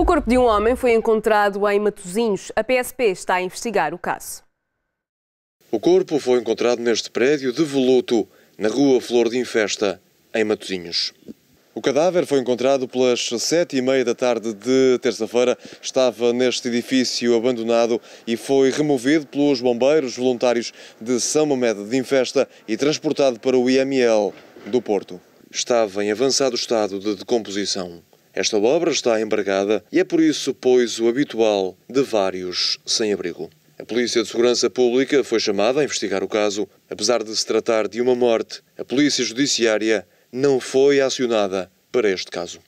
O corpo de um homem foi encontrado em Matosinhos. A PSP está a investigar o caso. O corpo foi encontrado neste prédio de Voluto, na rua Flor de Infesta, em Matosinhos. O cadáver foi encontrado pelas sete e meia da tarde de terça-feira. Estava neste edifício abandonado e foi removido pelos bombeiros voluntários de São Mamed de Infesta e transportado para o IML do Porto. Estava em avançado estado de decomposição. Esta obra está embargada e é por isso, pois, o habitual de vários sem-abrigo. A Polícia de Segurança Pública foi chamada a investigar o caso. Apesar de se tratar de uma morte, a Polícia Judiciária não foi acionada para este caso.